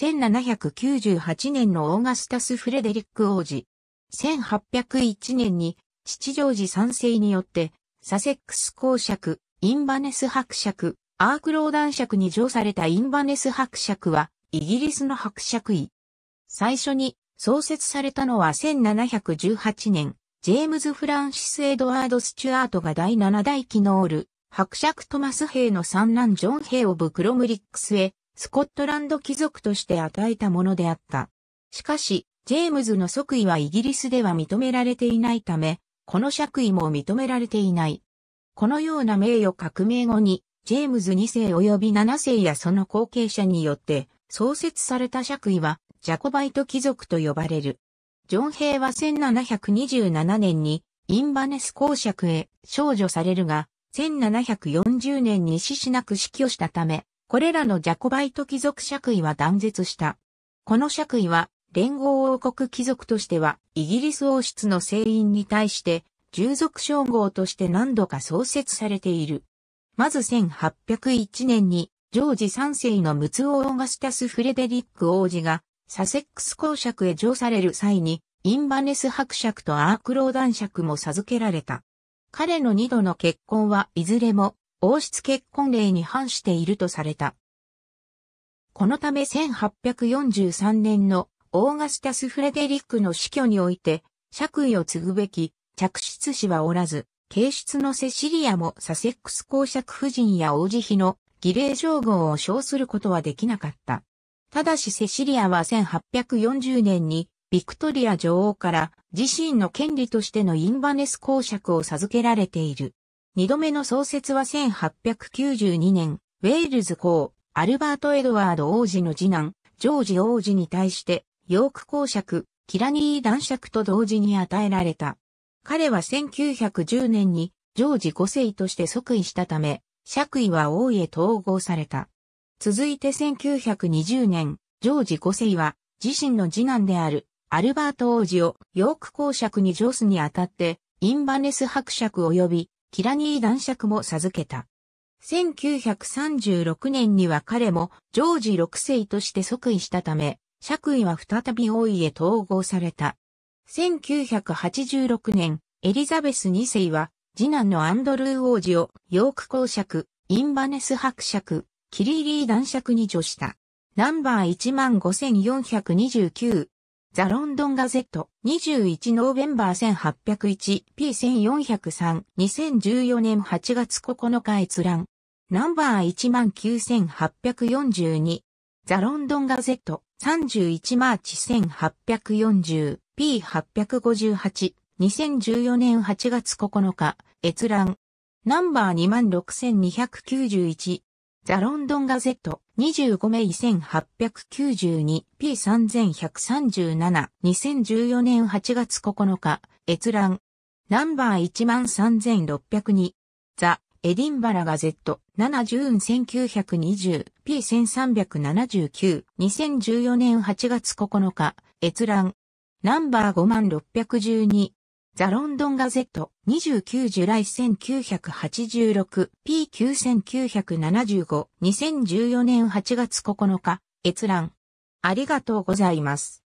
1798年のオーガスタス・フレデリック王子。1801年に、七ジョージ三世によって、サセックス公爵、インバネス伯爵、アークロー男爵に上されたインバネス伯爵は、イギリスの伯爵位。最初に創設されたのは1718年、ジェームズ・フランシス・エドワード・スチュアートが第7代キノール、伯爵トマス兵の三男ジョン兵をブクロムリックスへスコットランド貴族として与えたものであった。しかし、ジェームズの即位はイギリスでは認められていないため、この爵位も認められていない。このような名誉革命後に、ジェームズ2世及び7世やその後継者によって創設された爵位は、ジャコバイト貴族と呼ばれる。ジョン・兵は1727年にインバネス公爵へ少女されるが、1740年に死しなく死去したため、これらのジャコバイト貴族爵位は断絶した。この爵位は、連合王国貴族としては、イギリス王室の聖員に対して、従属称号として何度か創設されている。まず1801年に、ジョージ3世の陸奥オーガスタス・フレデリック王子が、サセックス公爵へ上される際に、インバネス伯爵とアークロー男爵も授けられた。彼の二度の結婚はいずれも王室結婚令に反しているとされた。このため1843年のオーガスタス・フレデリックの死去において、爵位を継ぐべき嫡出子はおらず、形出のセシリアもサセックス公爵夫人や王子妃の儀礼称号を称することはできなかった。ただしセシリアは1840年にビクトリア女王から自身の権利としてのインバネス公爵を授けられている。二度目の創設は1892年、ウェールズ公、アルバート・エドワード王子の次男、ジョージ王子に対して、ヨーク公爵、キラニー男爵と同時に与えられた。彼は1910年に、ジョージ五世として即位したため、爵位は王へ統合された。続いて1920年、ジョージ五世は、自身の次男である、アルバート王子をヨーク公爵に上司にあたって、インバネス伯爵及びキラニー男爵も授けた。1936年には彼もジョージ6世として即位したため、爵位は再び王位へ統合された。1986年、エリザベス2世は、次男のアンドルー王子を、ヨーク公爵、インバネス伯爵、キリリー男爵に助した。ナンバー15429、ザ・ロンドン・ガゼット、21ノーベンバー 1801P1403、2014年8月9日閲覧。ナンバー19842、ザ・ロンドン・ガゼット、31マーチ 1840P858、2014年8月9日、閲覧。ナンバー26291、ザ・ロンドン・ガゼット、25名 1892P3137、2014年8月9日、閲覧。ナンバー13602。ザ・エディンバラ・ガゼット、7 0ュ 1920P1379、2014年8月9日、閲覧。ナンバー5612。ザ・ロンドン・ガゼット、29ジュライ 1986P9975、2014年8月9日、閲覧。ありがとうございます。